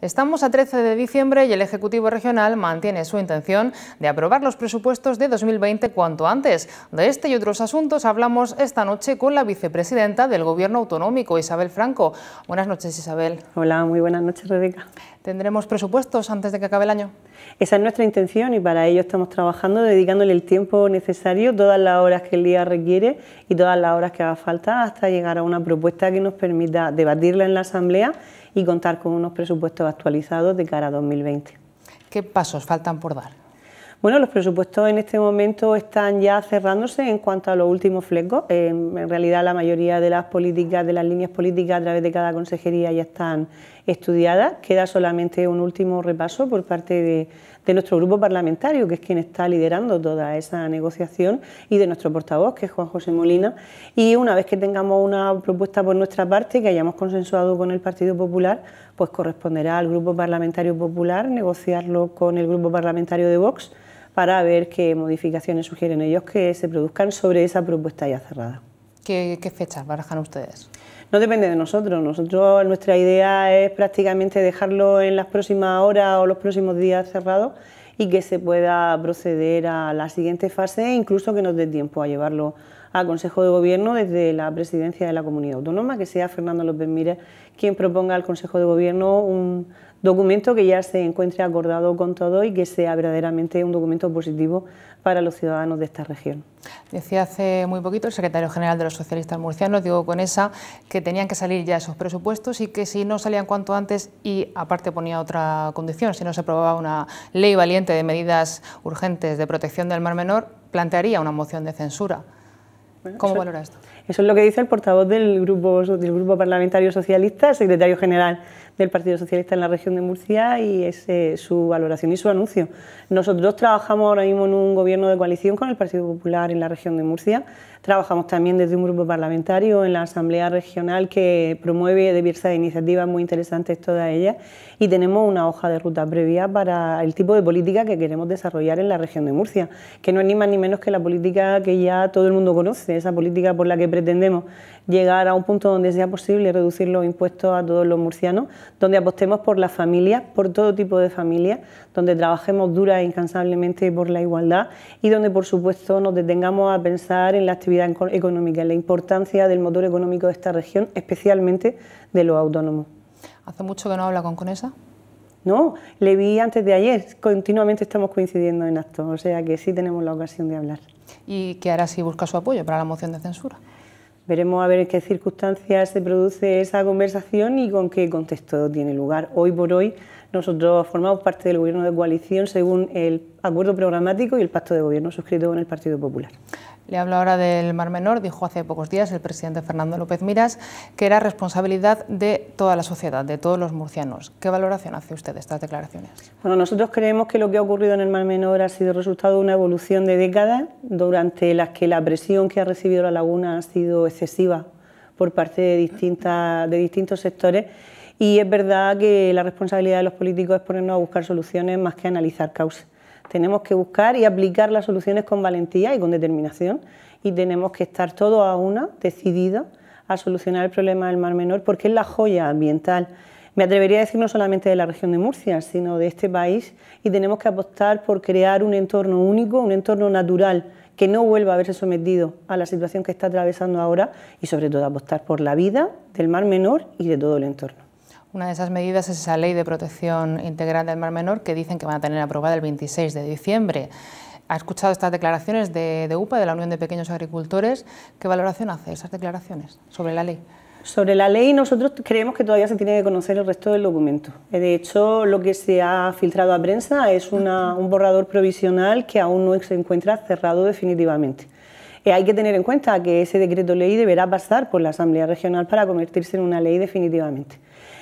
Estamos a 13 de diciembre y el Ejecutivo Regional mantiene su intención de aprobar los presupuestos de 2020 cuanto antes. De este y otros asuntos hablamos esta noche con la vicepresidenta del Gobierno Autonómico, Isabel Franco. Buenas noches, Isabel. Hola, muy buenas noches, Rebeca. ¿Tendremos presupuestos antes de que acabe el año? Esa es nuestra intención y para ello estamos trabajando, dedicándole el tiempo necesario, todas las horas que el día requiere y todas las horas que haga falta hasta llegar a una propuesta que nos permita debatirla en la Asamblea y contar con unos presupuestos actualizados de cara a 2020. ¿Qué pasos faltan por dar? Bueno, los presupuestos en este momento están ya cerrándose en cuanto a los últimos flecos. en realidad la mayoría de las políticas, de las líneas políticas a través de cada consejería ya están estudiada. Queda solamente un último repaso por parte de, nuestro grupo parlamentario, que es quien está liderando toda esa negociación, y de nuestro portavoz, que es Juan José Molina. Y una vez que tengamos una propuesta por nuestra parte, que hayamos consensuado con el Partido Popular, pues corresponderá al Grupo Parlamentario Popular negociarlo con el Grupo Parlamentario de Vox para ver qué modificaciones sugieren ellos que se produzcan sobre esa propuesta ya cerrada. ¿Qué, qué fechas barajan ustedes? no depende de nosotros. Nosotros, nuestra idea es prácticamente dejarlo en las próximas horas o los próximos días cerrados y que se pueda proceder a la siguiente fase, e incluso que nos dé tiempo a llevarlo al Consejo de Gobierno desde la presidencia de la comunidad autónoma, que sea Fernando López Mírez quien proponga al Consejo de Gobierno un documento que ya se encuentre acordado con todo y que sea verdaderamente un documento positivo para los ciudadanos de esta región. Decía hace muy poquito el secretario general de los socialistas murcianos, Diego Conesa, que tenían que salir ya esos presupuestos y que si no salían cuanto antes y aparte ponía otra condición, si no se aprobaba una ley valiente de medidas urgentes de protección del mar menor, plantearía una moción de censura. ¿Cómo valora esto? Eso es lo que dice el portavoz del grupo, del grupo Parlamentario Socialista, ...el secretario general del Partido Socialista en la región de Murcia y es eh, su valoración y su anuncio. Nosotros trabajamos ahora mismo en un gobierno de coalición con el Partido Popular en la región de Murcia. Trabajamos también desde un grupo parlamentario en la Asamblea Regional que promueve diversas iniciativas muy interesantes todas ellas y tenemos una hoja de ruta previa para el tipo de política que queremos desarrollar en la región de Murcia, que no es ni más ni menos que la política que ya todo el mundo conoce, esa política por la que pretendemos llegar a un punto donde sea posible reducir los impuestos a todos los murcianos, donde apostemos por las familias, por todo tipo de familias, donde trabajemos dura e incansablemente por la igualdad y donde, por supuesto, nos detengamos a pensar en la actividad económica, en la importancia del motor económico de esta región, especialmente de los autónomos. ¿Hace mucho que no habla con Conesa? No, le vi antes de ayer, continuamente estamos coincidiendo en actos, o sea que sí tenemos la ocasión de hablar. ¿Y qué hará si busca su apoyo para la moción de censura? Veremos a ver en qué circunstancias se produce esa conversación y con qué contexto tiene lugar. Hoy por hoy nosotros formamos parte del gobierno de coalición según el acuerdo programático y el pacto de gobierno suscrito con el Partido Popular. Le hablo ahora del Mar Menor. Dijo hace pocos días el presidente Fernando López Miras que era responsabilidad de toda la sociedad, de todos los murcianos. ¿Qué valoración hace usted de estas declaraciones? Bueno, nosotros creemos que lo que ha ocurrido en el Mar Menor ha sido resultado de una evolución de décadas durante las que la presión que ha recibido la laguna ha sido excesiva por parte de, de distintos sectores. Y es verdad que la responsabilidad de los políticos es ponernos a buscar soluciones más que analizar causas. Tenemos que buscar y aplicar las soluciones con valentía y con determinación y tenemos que estar todos a una, decididos a solucionar el problema del Mar Menor porque es la joya ambiental. Me atrevería a decir no solamente de la región de Murcia, sino de este país y tenemos que apostar por crear un entorno único, un entorno natural que no vuelva a verse sometido a la situación que está atravesando ahora y sobre todo apostar por la vida del Mar Menor y de todo el entorno. Una de esas medidas es esa ley de protección integral del Mar Menor que dicen que van a tener aprobada el 26 de diciembre. ¿Ha escuchado estas declaraciones de, UPA, de la Unión de Pequeños Agricultores? ¿Qué valoración hace esas declaraciones sobre la ley? Sobre la ley nosotros creemos que todavía se tiene que conocer el resto del documento. Eh, de hecho, lo que se ha filtrado a prensa es un borrador provisional que aún no se encuentra cerrado definitivamente. Eh, hay que tener en cuenta que ese decreto ley deberá pasar por la Asamblea Regional para convertirse en una ley definitivamente.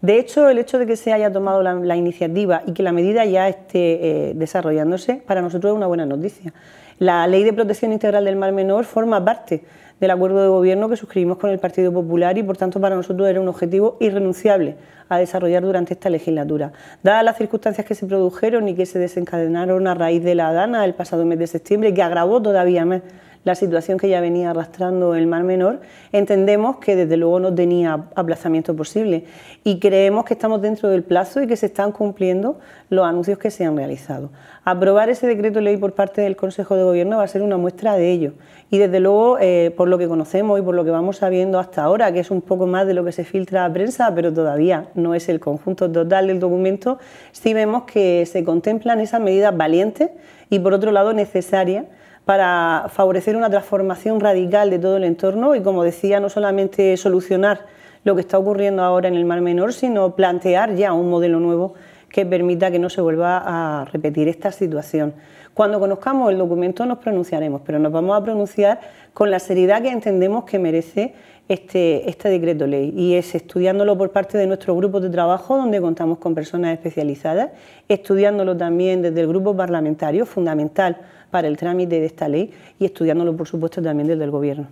De hecho, el hecho de que se haya tomado la, iniciativa y que la medida ya esté eh, desarrollándose, para nosotros es una buena noticia. La Ley de Protección Integral del Mar Menor forma parte del acuerdo de gobierno que suscribimos con el Partido Popular y, por tanto, para nosotros era un objetivo irrenunciable a desarrollar durante esta legislatura. Dadas las circunstancias que se produjeron y que se desencadenaron a raíz de la DANA el pasado mes de septiembre, que agravó todavía más la situación que ya venía arrastrando el Mar Menor, entendemos que desde luego no tenía aplazamiento posible y creemos que estamos dentro del plazo y que se están cumpliendo los anuncios que se han realizado. Aprobar ese decreto ley por parte del Consejo de Gobierno va a ser una muestra de ello y desde luego, eh, por lo que conocemos y por lo que vamos sabiendo hasta ahora, que es un poco más de lo que se filtra a prensa, pero todavía no es el conjunto total del documento, sí vemos que se contemplan esas medidas valientes y por otro lado necesaria para favorecer una transformación radical de todo el entorno y, como decía, no solamente solucionar lo que está ocurriendo ahora en el Mar Menor, sino plantear ya un modelo nuevo que permita que no se vuelva a repetir esta situación. Cuando conozcamos el documento nos pronunciaremos, pero nos vamos a pronunciar con la seriedad que entendemos que merece este, este, decreto ley y es estudiándolo por parte de nuestro grupo de trabajo donde contamos con personas especializadas, estudiándolo también desde el grupo parlamentario, fundamental para el trámite de esta ley y estudiándolo por supuesto también desde el gobierno.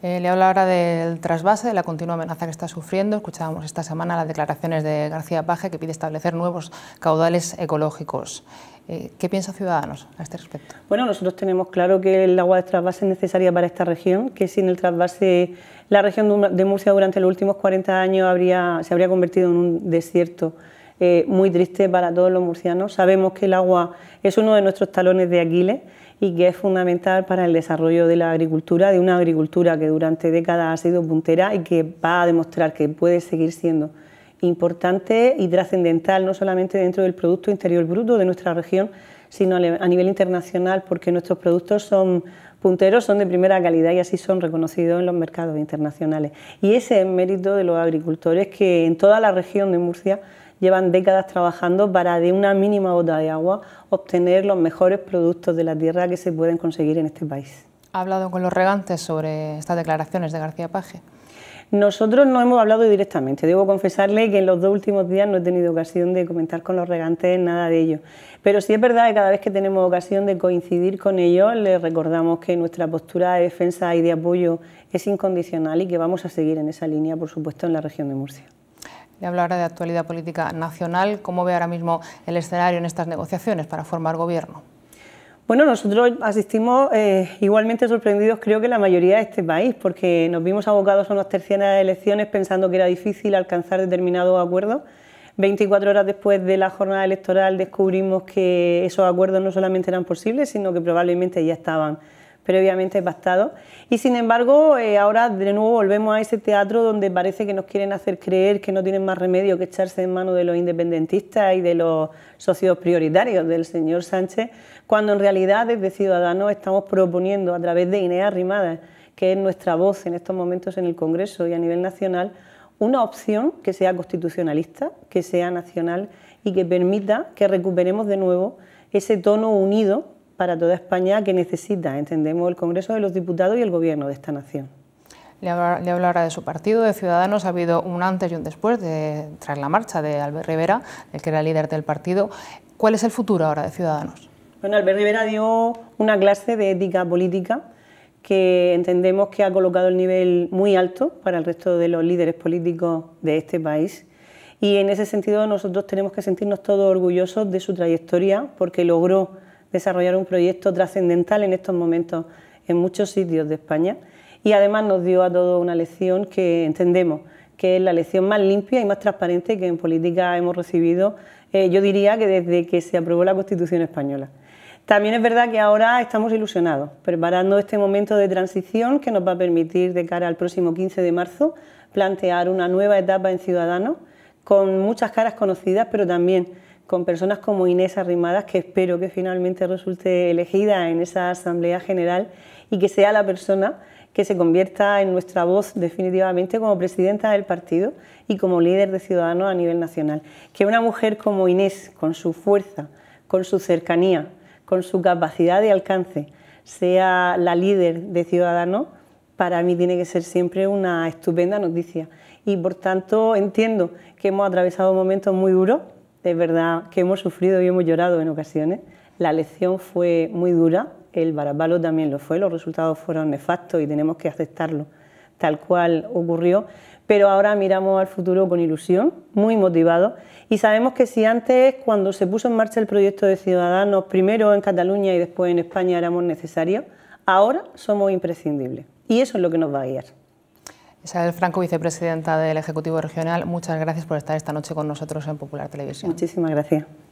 Eh, le habla ahora del trasvase, de la continua amenaza que está sufriendo. Escuchábamos esta semana las declaraciones de García Paje que pide establecer nuevos caudales ecológicos. Eh, ¿Qué piensa Ciudadanos a este respecto? Bueno, nosotros tenemos claro que el agua de trasvase es necesaria para esta región, que sin el trasvase la región de Murcia durante los últimos 40 años se habría convertido en un desierto. Eh, muy triste para todos los murcianos. Sabemos que el agua es uno de nuestros talones de Aquiles y que es fundamental para el desarrollo de la agricultura, de una agricultura que durante décadas ha sido puntera y que va a demostrar que puede seguir siendo importante y trascendental, no solamente dentro del Producto Interior Bruto de nuestra región, sino a nivel internacional, porque nuestros productos son punteros, son de primera calidad y así son reconocidos en los mercados internacionales. Y ese es el mérito de los agricultores que en toda la región de Murcia llevan décadas trabajando para de una mínima gota de agua obtener los mejores productos de la tierra que se pueden conseguir en este país. ¿Ha hablado con los regantes sobre estas declaraciones de García Page? Nosotros no hemos hablado directamente. Debo confesarle que en los dos últimos días no he tenido ocasión de comentar con los regantes nada de ello. Pero sí es verdad que cada vez que tenemos ocasión de coincidir con ellos, les recordamos que nuestra postura de defensa y de apoyo es incondicional y que vamos a seguir en esa línea, por supuesto, en la región de Murcia. Y hablar de actualidad política nacional. ¿Cómo ve ahora mismo el escenario en estas negociaciones para formar gobierno? Bueno, nosotros asistimos eh, igualmente sorprendidos, creo que la mayoría de este país, porque nos vimos abocados a unas tercianas elecciones pensando que era difícil alcanzar determinados acuerdos. 24 horas después de la jornada electoral descubrimos que esos acuerdos no solamente eran posibles, sino que probablemente ya estaban previamente pactado. Y sin embargo, eh, ahora de nuevo volvemos a ese teatro donde parece que nos quieren hacer creer que no tienen más remedio que echarse en manos de los independentistas y de los socios prioritarios del señor Sánchez, cuando en realidad desde Ciudadanos estamos proponiendo a través de Inea Rimada, que es nuestra voz en estos momentos en el Congreso y a nivel nacional, una opción que sea constitucionalista, que sea nacional y que permita que recuperemos de nuevo ese tono unido para toda España que necesita, entendemos, el Congreso de los Diputados y el Gobierno de esta nación. Le hablo, ahora de su partido, de Ciudadanos. Ha habido un antes y un después de, tras la marcha de Albert Rivera, el que era líder del partido. ¿Cuál es el futuro ahora de Ciudadanos? Bueno, Albert Rivera dio una clase de ética política que entendemos que ha colocado el nivel muy alto para el resto de los líderes políticos de este país. Y en ese sentido nosotros tenemos que sentirnos todos orgullosos de su trayectoria porque logró desarrollar un proyecto trascendental en estos momentos en muchos sitios de España y además nos dio a todos una lección que entendemos que es la lección más limpia y más transparente que en política hemos recibido, eh, yo diría que desde que se aprobó la Constitución española. También es verdad que ahora estamos ilusionados, preparando este momento de transición que nos va a permitir de cara al próximo 15 de marzo plantear una nueva etapa en Ciudadanos con muchas caras conocidas, pero también con personas como Inés Arrimadas, que espero que finalmente resulte elegida en esa Asamblea General y que sea la persona que se convierta en nuestra voz definitivamente como presidenta del partido y como líder de Ciudadanos a nivel nacional. Que una mujer como Inés, con su fuerza, con su cercanía, con su capacidad de alcance, sea la líder de Ciudadanos, para mí tiene que ser siempre una estupenda noticia. Y por tanto entiendo que hemos atravesado momentos muy duros, es verdad que hemos sufrido y hemos llorado en ocasiones. La lección fue muy dura, el varapalo también lo fue, los resultados fueron nefastos y tenemos que aceptarlo tal cual ocurrió, pero ahora miramos al futuro con ilusión, muy motivados, y sabemos que si antes, cuando se puso en marcha el proyecto de Ciudadanos, primero en Cataluña y después en España éramos necesarios, ahora somos imprescindibles, y eso es lo que nos va a guiar. Isabel Franco, vicepresidenta del Ejecutivo Regional, muchas gracias por estar esta noche con nosotros en Popular Televisión. Muchísimas gracias.